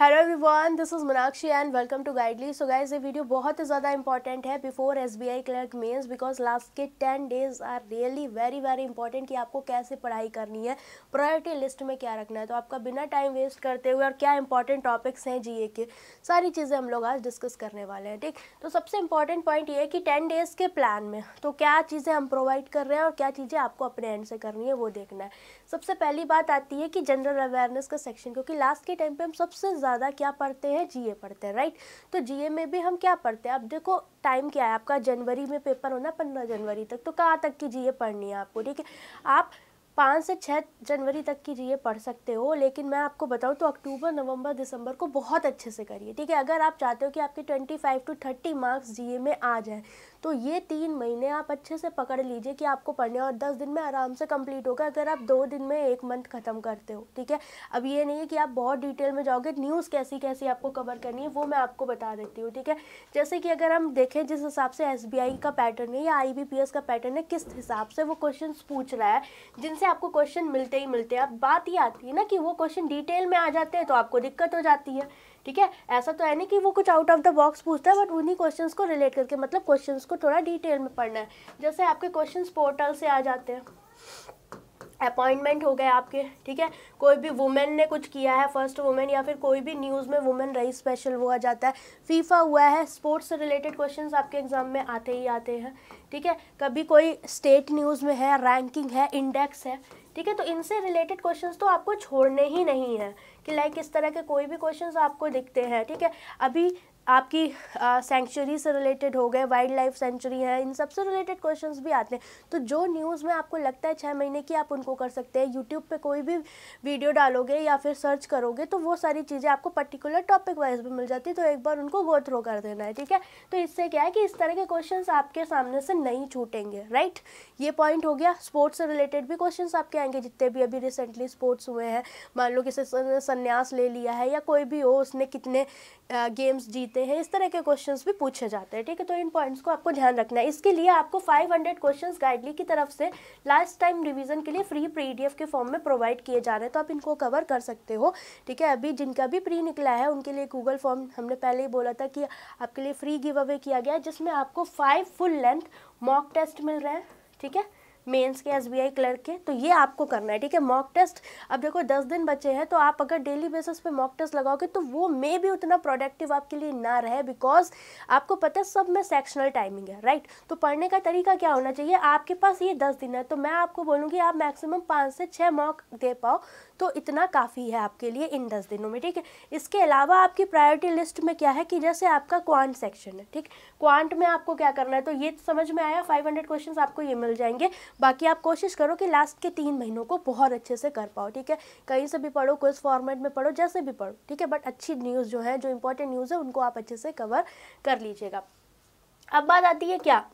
Hello everyone this is Meenakshi and welcome to Guidely so guys ये video बहुत ही ज़्यादा इंपॉर्टेंट है before S B I clerk mains because last के ten days are really very very important कि आपको कैसे पढ़ाई करनी है प्रायोरिटी लिस्ट में क्या रखना है तो आपका बिना टाइम वेस्ट करते हुए और क्या इंपॉर्टेंट टॉपिक्स हैं जी के सारी चीज़ें हम लोग आज डिस्कस करने वाले हैं ठीक तो सबसे इंपॉर्टेंट पॉइंट ये है कि टेन डेज़ के प्लान में तो क्या चीज़ें हम प्रोवाइड कर रहे हैं और क्या चीज़ें आपको अपने एंड से करनी है वो देखना है सबसे पहली बात आती है कि जनरल अवेयरनेस का सेक्शन क्योंकि लास्ट के टाइम पर हम सबसे ज़्यादा क्या पढ़ते हैं जीए पढ़ते हैं राइट तो जीए में भी हम क्या पढ़ते हैं अब देखो टाइम क्या है आपका जनवरी में पेपर होना पंद्रह जनवरी तक तो कहाँ तक की जीए पढ़नी है आपको ठीक है आप पाँच से छः जनवरी तक की जीए पढ़ सकते हो लेकिन मैं आपको बताऊँ तो अक्टूबर नवंबर दिसंबर को बहुत अच्छे से करिए ठीक है अगर आप चाहते हो कि आपके twenty five to thirty marks GA में आ जाए तो ये तीन महीने आप अच्छे से पकड़ लीजिए कि आपको पढ़ने और दस दिन में आराम से कंप्लीट होगा अगर आप दो दिन में एक मंथ ख़त्म करते हो ठीक है अब ये नहीं है कि आप बहुत डिटेल में जाओगे न्यूज़ कैसी कैसी आपको कवर करनी है वो मैं आपको बता देती हूँ ठीक है जैसे कि अगर हम देखें जिस हिसाब से एस का पैटर्न है या आई का पैटर्न है किस हिसाब से वो क्वेश्चन पूछ रहा है जिनसे आपको क्वेश्चन मिलते ही मिलते हैं अब बात ही आती है ना कि वो क्वेश्चन डिटेल में आ जाते हैं तो आपको दिक्कत हो जाती है ठीक है ऐसा तो है नहीं कि वो कुछ आउट ऑफ द बॉक्स पूछता है बट उन्हीं क्वेश्चंस को रिलेट करके मतलब क्वेश्चंस को थोड़ा डिटेल में पढ़ना है जैसे आपके क्वेश्चंस पोर्टल से आ जाते हैं अपॉइंटमेंट हो गए आपके ठीक है कोई भी वुमेन ने कुछ किया है फर्स्ट वुमेन या फिर कोई भी न्यूज़ में वुमेन रही स्पेशल वो आ जाता है फीफा हुआ है स्पोर्ट्स से रिलेटेड क्वेश्चंस आपके एग्ज़ाम में आते ही आते हैं ठीक है कभी कोई स्टेट न्यूज़ में है रैंकिंग है इंडेक्स है ठीक है तो इनसे रिलेटेड क्वेश्चन तो आपको छोड़ने ही नहीं है कि लाइक इस तरह के कोई भी क्वेश्चन आपको दिखते हैं ठीक है अभी आपकी सेंचुरी से रिलेटेड हो गए वाइल्ड लाइफ सेंचुरी है इन सबसे रिलेटेड क्वेश्चन भी आते हैं तो जो न्यूज़ में आपको लगता है छः महीने की आप उनको कर सकते हैं यूट्यूब पर कोई भी वीडियो डालोगे या फिर सर्च करोगे तो वो सारी चीज़ें आपको पर्टिकुलर टॉपिक वाइज भी मिल जाती है तो एक बार उनको गो थ्रो कर देना है ठीक है तो इससे क्या है कि इस तरह के क्वेश्चन आपके सामने से नहीं छूटेंगे राइट ये पॉइंट हो गया स्पोर्ट्स से रिलेटेड भी क्वेश्चन आपके आएंगे जितने भी अभी रिसेंटली स्पोर्ट्स हुए हैं मान लो किसी संन्यास ले लिया है या कोई भी हो उसने कितने गेम्स जीते होते हैं इस तरह के क्वेश्चंस भी पूछे जाते हैं ठीक है तो इन पॉइंट्स को आपको ध्यान रखना है इसके लिए आपको 500 क्वेश्चन गाइडली की तरफ से लास्ट टाइम रिवीजन के लिए फ्री पीडीएफ के फॉर्म में प्रोवाइड किए जा रहे हैं तो आप इनको कवर कर सकते हो ठीक है अभी जिनका भी प्री निकला है उनके लिए गूगल फॉर्म हमने पहले ही बोला था कि आपके लिए फ्री गिव अवे किया गया जिसमें आपको five full length mock test मिल रहे हैं ठीक है मेंस के एसबीआई क्लर्क के तो ये आपको करना है ठीक है मॉक टेस्ट अब देखो दस दिन बचे हैं तो आप अगर डेली बेसिस पे मॉक टेस्ट लगाओगे तो वो मे भी उतना प्रोडक्टिव आपके लिए ना रहे बिकॉज आपको पता है सब में सेक्शनल टाइमिंग है राइट तो पढ़ने का तरीका क्या होना चाहिए आपके पास ये दस दिन है तो मैं आपको बोलूँगी आप मैक्सिमम पाँच से छः मॉक दे पाओ तो इतना काफ़ी है आपके लिए इन दस दिनों में ठीक है इसके अलावा आपकी प्रायोरिटी लिस्ट में क्या है कि जैसे आपका क्वांट सेक्शन है ठीक क्वांट में आपको क्या करना है तो ये समझ में आया फाइव हंड्रेड क्वेश्चन आपको ये मिल जाएंगे बाकी आप कोशिश करो कि लास्ट के तीन महीनों को बहुत अच्छे से कर पाओ ठीक है कहीं से भी पढ़ो कुछ फॉर्मेट में पढ़ो जैसे भी पढ़ो ठीक है बट अच्छी न्यूज़ जो है जो इंपॉर्टेंट न्यूज़ है उनको आप अच्छे से कवर कर लीजिएगा अब बात आती है क्या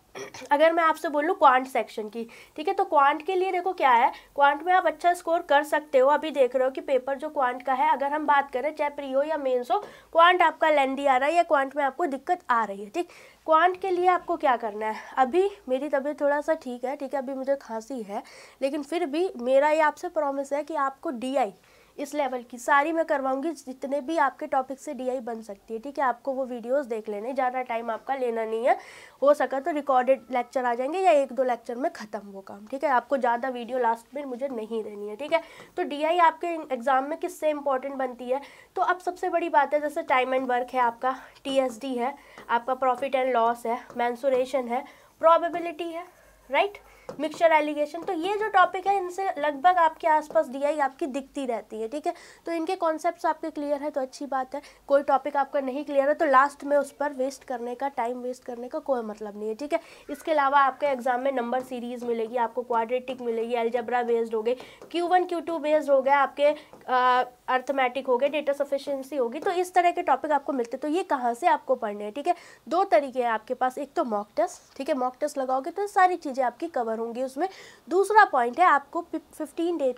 अगर मैं आपसे बोलूँ क्वांट सेक्शन की ठीक है तो क्वांट के लिए देखो क्या है क्वांट में आप अच्छा स्कोर कर सकते हो अभी देख रहे हो कि पेपर जो क्वांट का है अगर हम बात करें चाहे प्री हो या मेन्स हो क्वांट आपका लेंदी आ रहा है या क्वांट में आपको दिक्कत आ रही है ठीक क्वांट के लिए आपको क्या करना है अभी मेरी तबीयत थोड़ा सा ठीक है ठीक है अभी मुझे खांसी है लेकिन फिर भी मेरा ये आपसे प्रॉमिस है कि आपको डी आई इस लेवल की सारी मैं करवाऊंगी जितने भी आपके टॉपिक से डीआई बन सकती है ठीक है आपको वो वीडियोस देख लेने ज़्यादा टाइम आपका लेना नहीं है हो सका तो रिकॉर्डेड लेक्चर आ जाएंगे या एक दो लेक्चर में ख़त्म वो काम ठीक है आपको ज़्यादा वीडियो लास्ट में मुझे नहीं देनी है ठीक है तो डी आपके एग्ज़ाम में किससे इंपॉर्टेंट बनती है तो अब सबसे बड़ी बात है जैसे टाइम एंड वर्क है आपका टी है आपका प्रॉफिट एंड लॉस है मैंसुरेशन है प्रॉबेबिलिटी है राइट right? मिक्सचर एलिगेशन तो ये जो टॉपिक है इनसे लगभग आपके आसपास डी आई आपकी दिखती रहती है ठीक है तो इनके कॉन्सेप्ट आपके क्लियर है तो अच्छी बात है कोई टॉपिक आपका नहीं क्लियर है तो लास्ट में उस पर वेस्ट करने का टाइम वेस्ट करने का कोई मतलब नहीं है ठीक है इसके अलावा आपके एग्जाम में नंबर सीरीज मिलेगी आपको क्वाड्रेटिक मिलेगी एल्जबरा बेस्ड हो गई Q one Q two based हो गया आपके अर्थमेटिक हो गए डेटा सफिशेंसी होगी तो इस तरह के टॉपिक आपको मिलते तो ये कहाँ से आपको पढ़ने हैं ठीक है दो तरीके हैं आपके पास एक तो मॉक टेस्ट ठीक है मॉक टेस्ट लगाओगे तो सारी चीज़ें आपकी कवर होंगे उसमें दूसरा पॉइंट है आपको फिफ्टीन डे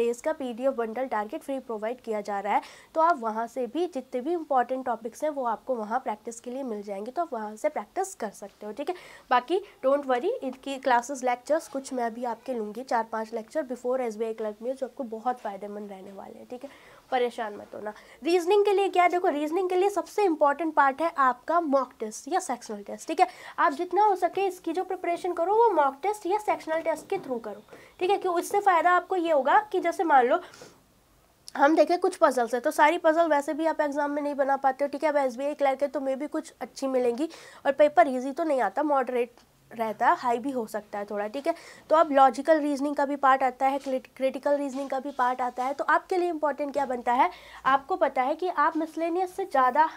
डेज़ का P bundle target free provide किया जा रहा है तो आप वहाँ से भी जितने भी इंपॉर्टेंट टॉपिक्स हैं वो आपको वहाँ प्रैक्टिस के लिए मिल जाएंगे तो आप वहाँ से प्रैक्टिस कर सकते हो ठीक है बाकी डोंट वरी इनकी क्लासेस लेक्चर्स कुछ मैं अभी आपके लूँगी चार पाँच lecture before S B clerk में जो आपको बहुत फ़ायदेमंद रहने वाले हैं ठीक है परेशान मत होना रीजनिंग के लिए क्या देखो रीजनिंग के लिए सबसे इंपॉर्टेंट पार्ट है आपका मॉक टेस्ट या सेक्शनल टेस्ट ठीक है आप जितना हो सके इसकी जो प्रिपरेशन करो वो मॉक टेस्ट या सेक्शनल टेस्ट के थ्रू करो ठीक है कि उससे फ़ायदा आपको ये होगा कि जैसे मान लो हम देखें कुछ पजल्स हैं तो सारी पजल वैसे भी आप एग्जाम में नहीं बना पाते हो ठीक है अब एस बी आई क्लर्क है तो मे भी कुछ अच्छी मिलेंगी और पेपर ईजी तो नहीं आता मॉडरेट रहता है हाई भी हो सकता है थोड़ा ठीक है तो अब लॉजिकल रीजनिंग का भी पार्ट आता है क्रिटिकल रीजनिंग का भी पार्ट आता है तो आपके लिए इंपॉर्टेंट क्या बनता है आपको पता है कि आप मिसलेनियस से ज़्यादा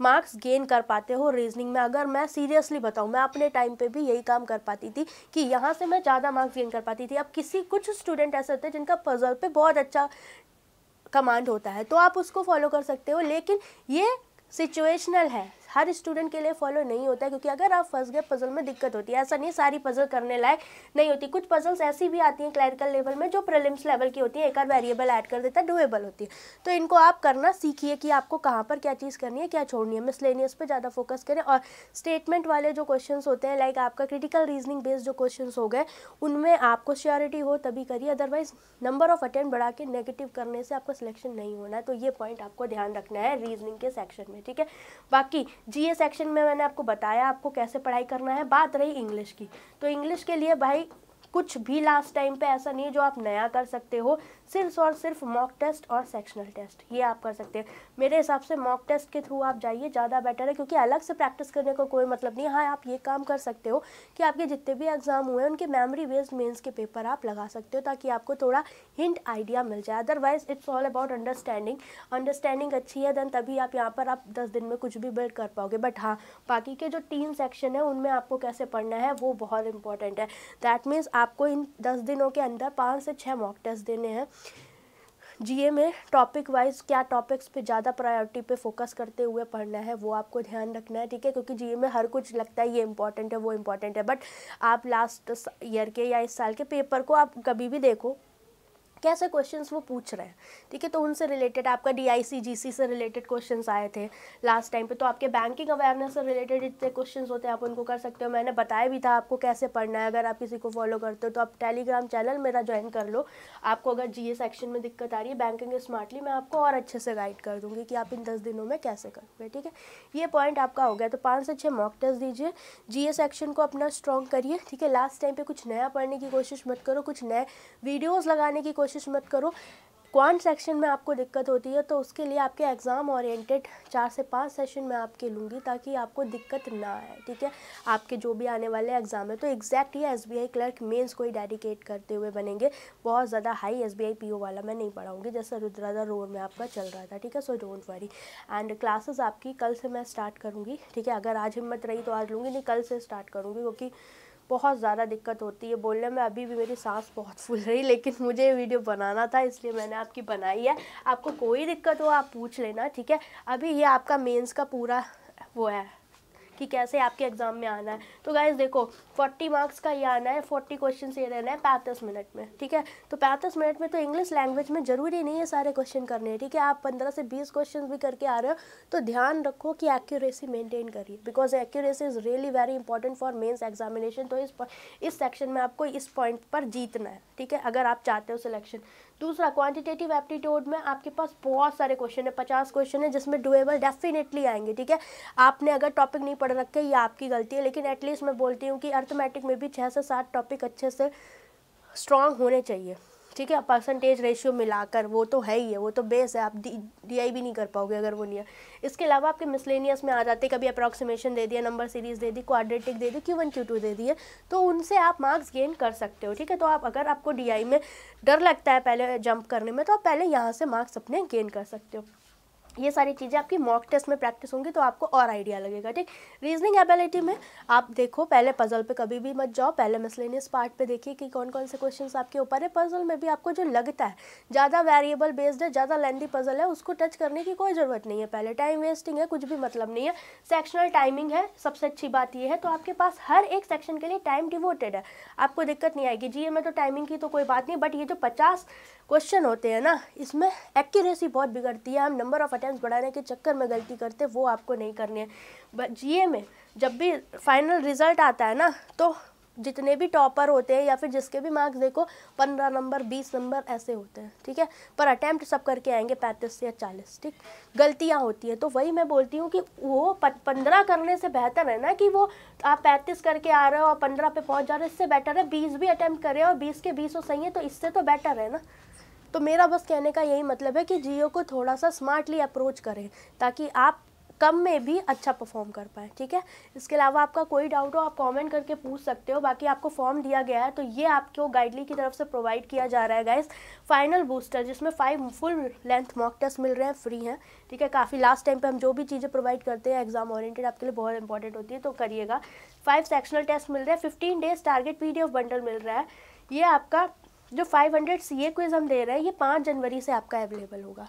मार्क्स गेन कर पाते हो रीजनिंग में अगर मैं सीरियसली बताऊँ मैं अपने टाइम पे भी यही काम कर पाती थी कि यहाँ से मैं ज़्यादा मार्क्स गेन कर पाती थी अब किसी कुछ स्टूडेंट ऐसे होते हैं जिनका पजल पे बहुत अच्छा कमांड होता है तो आप उसको फॉलो कर सकते हो लेकिन ये सिचुएशनल है हर स्टूडेंट के लिए फॉलो नहीं होता है क्योंकि अगर आप फंस गए पजल में दिक्कत होती है ऐसा नहीं सारी पजल करने लायक नहीं होती कुछ पजल्स ऐसी भी आती हैं क्लैरिकल लेवल में जो प्रलिम्स लेवल की होती है एक आध वेरिएबल ऐड कर देता है डुएबल होती है तो इनको आप करना सीखिए कि आपको कहाँ पर क्या चीज़ करनी है क्या छोड़नी है मिसलेनियस पर ज़्यादा फोकस करें और स्टेटमेंट वाले जो क्वेश्चन होते हैं लाइक आपका क्रिटिकल रीजनिंग बेस्ड जो क्वेश्चन हो गए उनमें आपको श्योरिटी हो तभी करिए अदरवाइज नंबर ऑफ अटेंट बढ़ा के नेगेटिव करने से आपका सिलेक्शन नहीं होना है तो ये पॉइंट आपको ध्यान रखना है रीजनिंग के सेक्शन में ठीक है बाकी जीए सेक्शन में मैंने आपको बताया आपको कैसे पढ़ाई करना है बात रही इंग्लिश की तो इंग्लिश के लिए भाई कुछ भी लास्ट टाइम पे ऐसा नहीं है जो आप नया कर सकते हो सिर्फ और सिर्फ मॉक टेस्ट और सेक्शनल टेस्ट ये आप कर सकते हैं मेरे हिसाब से मॉक टेस्ट के थ्रू आप जाइए ज़्यादा बेटर है क्योंकि अलग से प्रैक्टिस करने का को कोई मतलब नहीं हाँ आप ये काम कर सकते हो कि आपके जितने भी एग्ज़ाम हुए हैं उनके मेमोरी बेस्ड मेन्स के पेपर आप लगा सकते हो ताकि आपको थोड़ा हिंट आइडिया मिल जाए otherwise it's all about understanding understanding अच्छी है देन तभी आप यहाँ पर आप दस दिन में कुछ भी बिल्ड कर पाओगे बट हाँ बाकी के जो तीन सेक्शन है उनमें आपको कैसे पढ़ना है वो बहुत इंपॉर्टेंट है दैट मीन्स आपको इन दस दिनों के अंदर पाँच से छः मॉक टेस्ट देने हैं जीए में टॉपिक वाइज क्या टॉपिक्स पे ज़्यादा प्रायोरिटी पे फोकस करते हुए पढ़ना है वो आपको ध्यान रखना है ठीक है क्योंकि जीए में हर कुछ लगता है ये इंपॉर्टेंट है वो इंपॉर्टेंट है बट आप लास्ट ईयर के या इस साल के पेपर को आप कभी भी देखो कैसे क्वेश्चंस वो पूछ रहे हैं ठीक है तो उनसे रिलेटेड आपका डी आई से रिलेटेड क्वेश्चंस आए थे लास्ट टाइम पे तो आपके बैंकिंग अवेयरनेस से रिलेटेड इतने क्वेश्चंस होते हैं आप उनको कर सकते हो मैंने बताया भी था आपको कैसे पढ़ना है अगर आप किसी को फॉलो करते हो तो आप टेलीग्राम चैनल मेरा ज्वाइन कर लो आपको अगर जी सेक्शन में दिक्कत आ रही है बैंकिंग स्मार्टली मैं आपको और अच्छे से गाइड कर दूँगी कि आप इन दस दिनों में कैसे करोगे ठीक है ये पॉइंट आपका हो गया तो पाँच से छः मॉक टेस्ट दीजिए जी सेक्शन को अपना स्ट्रॉन्ग करिए ठीक है लास्ट टाइम पर कुछ नया पढ़ने की कोशिश मत करो कुछ नए वीडियोज़ लगाने की कोशिश कोशिश मत करो क्वांट सेक्शन में आपको दिक्कत होती है तो उसके लिए आपके एग्ज़ाम ओरिएंटेड चार से पाँच सेशन मैं आपके लूँगी ताकि आपको दिक्कत ना आए ठीक है आपके जो भी आने वाले एग्ज़ाम है तो एग्जैक्ट ये एस क्लर्क मेंस को ही डेडिकेट करते हुए बनेंगे बहुत ज़्यादा हाई एस बी वाला मैं नहीं पढ़ाऊँगी जैसे रुद्राधा रोड में आपका चल रहा था ठीक है so don't worry and classes आपकी कल से मैं स्टार्ट करूँगी ठीक है अगर आज हिम्मत रही तो आज लूँगी नहीं कल से स्टार्ट करूँगी क्योंकि बहुत ज़्यादा दिक्कत होती है बोलने में अभी भी मेरी सांस बहुत फूल रही लेकिन मुझे ये वीडियो बनाना था इसलिए मैंने आपकी बनाई है आपको कोई दिक्कत हो आप पूछ लेना ठीक है अभी ये आपका मेंस का पूरा वो है कि कैसे आपके एग्ज़ाम में आना है तो गाइज देखो फोर्टी मार्क्स का ये आना है फोर्टी क्वेश्चन ये रहना है पैंतीस मिनट में ठीक है तो पैंतीस मिनट में तो इंग्लिश लैंग्वेज में ज़रूरी नहीं है सारे क्वेश्चन करने हैं ठीक है आप पंद्रह से बीस क्वेश्चन भी करके आ रहे हो तो ध्यान रखो कि एक्यूरेसी मेंटेन करिए because accuracy is really very important for mains examination तो इस इस सेक्शन में आपको इस पॉइंट पर जीतना है ठीक है अगर आप चाहते हो सिलेक्शन दूसरा क्वांटिटेटिव एप्टीट्यूड में आपके पास बहुत सारे क्वेश्चन है पचास क्वेश्चन है जिसमें डुएबल डेफिनेटली आएंगे ठीक है आपने अगर टॉपिक नहीं पढ़ रखे ये आपकी गलती है लेकिन एटलीस्ट मैं बोलती हूँ कि अर्थमेटिक में भी छः से सात टॉपिक अच्छे से स्ट्रांग होने चाहिए ठीक है परसेंटेज रेशियो मिलाकर वो तो है ही है वो तो बेस है आप डी डी भी नहीं कर पाओगे अगर वो नहीं है इसके अलावा आपके मिसलेनियस में आ जाते कभी अप्रॉक्सीमेशन दे दिया नंबर सीरीज दे दी क्वाड्रेटिक दे दी क्यू वन क्यू टू दे दिए तो उनसे आप मार्क्स गेन कर सकते हो ठीक है तो आप अगर आपको डी में डर लगता है पहले जंप करने में तो आप पहले यहाँ से मार्क्स अपने गेन कर सकते हो ये सारी चीज़ें आपकी मॉक टेस्ट में प्रैक्टिस होंगी तो आपको और आइडिया लगेगा ठीक रीजनिंग एबिलिटी में आप देखो पहले पजल पे कभी भी मत जाओ पहले मिसलेनियस पार्ट पे देखिए कि कौन कौन से क्वेश्चंस आपके ऊपर है पजल में भी आपको जो लगता है ज़्यादा वेरिएबल बेस्ड है ज़्यादा लेंदी पजल है उसको टच करने की कोई ज़रूरत नहीं है पहले टाइम वेस्टिंग है कुछ भी मतलब नहीं है सेक्शनल टाइमिंग है सबसे अच्छी बात यह है तो आपके पास हर एक सेक्शन के लिए टाइम डिवोटेड है आपको दिक्कत नहीं आएगी जी में तो टाइमिंग की तो कोई बात नहीं बट ये जो पचास क्वेश्चन होते हैं ना इसमें एक्यूरेसी बहुत बिगड़ती है हम नंबर ऑफ अटैम्प्ट बढ़ाने के चक्कर में गलती करते हैं वो आपको नहीं करनी है जीए में जब भी फाइनल रिजल्ट आता है ना तो जितने भी टॉपर होते हैं या फिर जिसके भी मार्क्स देखो पंद्रह नंबर बीस नंबर ऐसे होते हैं ठीक है पर अटैम्प्ट सब करके आएंगे पैंतीस या चालीस ठीक गलतियाँ होती हैं तो वही मैं बोलती हूँ कि वो पंद्रह करने से बेहतर है ना कि वो आप पैंतीस करके आ रहे हो और पंद्रह पे पहुँच जा रहे हो इससे बेटर है बीस भी अटैम्प्ट करें और बीस के बीस हो सही है तो इससे तो बेटर है ना तो मेरा बस कहने का यही मतलब है कि जियो को थोड़ा सा स्मार्टली अप्रोच करें ताकि आप कम में भी अच्छा परफॉर्म कर पाए ठीक है इसके अलावा आपका कोई डाउट हो आप कमेंट करके पूछ सकते हो बाकी आपको फॉर्म दिया गया है तो ये आपको गाइडली की तरफ से प्रोवाइड किया जा रहा है गाइस फाइनल बूस्टर जिसमें five full length mock test मिल रहे हैं फ्री हैं ठीक है काफ़ी लास्ट टाइम पे हम जो भी चीज़ें प्रोवाइड करते हैं एग्जाम ऑरिएटेड आपके लिए बहुत इंपॉर्टेंट होती है तो करिएगा फाइव सेक्शनल टेस्ट मिल रहे हैं fifteen days target P bundle मिल रहा है ये आपका जो 500 सीए क्विज हम दे रहे हैं ये पाँच जनवरी से आपका अवेलेबल होगा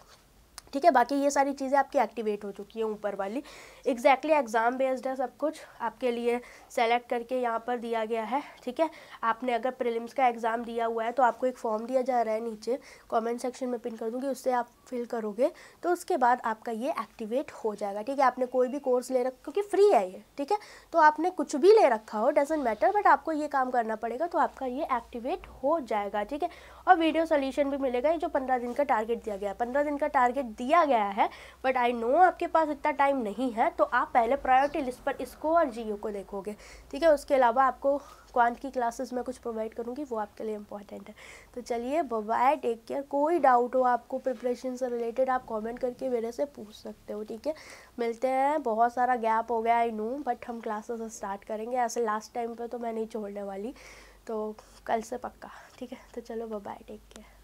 ठीक है बाकी ये सारी चीज़ें आपकी एक्टिवेट हो चुकी हैं ऊपर वाली एग्जैक्टली एग्ज़ाम बेस्ड है सब कुछ आपके लिए सेलेक्ट करके यहाँ पर दिया गया है ठीक है आपने अगर प्रिलिम्स का एग्ज़ाम दिया हुआ है तो आपको एक फॉर्म दिया जा रहा है नीचे कमेंट सेक्शन में पिन कर दूँगी उससे आप फिल करोगे तो उसके बाद आपका ये एक्टिवेट हो जाएगा ठीक है आपने कोई भी कोर्स ले रखा क्योंकि फ्री है ये ठीक है तो आपने कुछ भी ले रखा हो डजेंट मैटर बट आपको ये काम करना पड़ेगा तो आपका ये एक्टिवेट हो जाएगा ठीक है और वीडियो सोल्यूशन भी मिलेगा ये जो पंद्रह दिन का टारगेट दिया गया है पंद्रह दिन का टारगेट दिया गया है बट आई नो आपके पास इतना टाइम नहीं है तो आप पहले प्रायोरिटी लिस्ट पर इसको और जियो को देखोगे ठीक है उसके अलावा आपको क्वांट की क्लासेस मैं कुछ प्रोवाइड करूँगी वो आपके लिए इंपॉर्टेंट है तो चलिए बाय टेक केयर कोई डाउट हो आपको प्रिपरेशन से रिलेटेड आप कमेंट करके मेरे से पूछ सकते हो ठीक है मिलते हैं बहुत सारा गैप हो गया आई नो बट हम क्लासेस स्टार्ट करेंगे ऐसे लास्ट टाइम पर तो मैं नहीं छोड़ने वाली तो कल से पक्का ठीक है तो चलो बाय टेक केयर